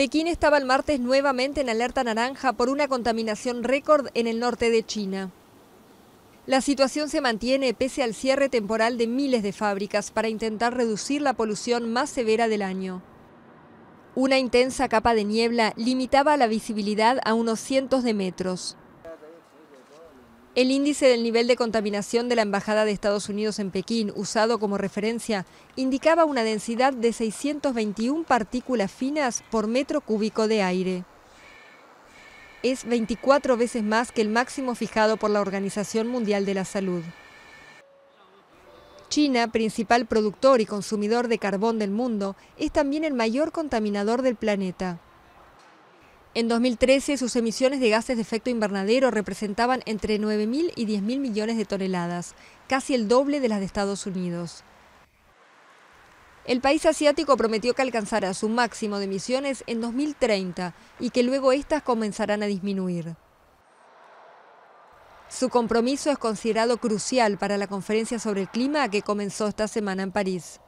Pekín estaba el martes nuevamente en alerta naranja por una contaminación récord en el norte de China. La situación se mantiene pese al cierre temporal de miles de fábricas para intentar reducir la polución más severa del año. Una intensa capa de niebla limitaba la visibilidad a unos cientos de metros. El índice del nivel de contaminación de la Embajada de Estados Unidos en Pekín, usado como referencia, indicaba una densidad de 621 partículas finas por metro cúbico de aire. Es 24 veces más que el máximo fijado por la Organización Mundial de la Salud. China, principal productor y consumidor de carbón del mundo, es también el mayor contaminador del planeta. En 2013, sus emisiones de gases de efecto invernadero representaban entre 9.000 y 10.000 millones de toneladas, casi el doble de las de Estados Unidos. El país asiático prometió que alcanzará su máximo de emisiones en 2030 y que luego estas comenzarán a disminuir. Su compromiso es considerado crucial para la conferencia sobre el clima que comenzó esta semana en París.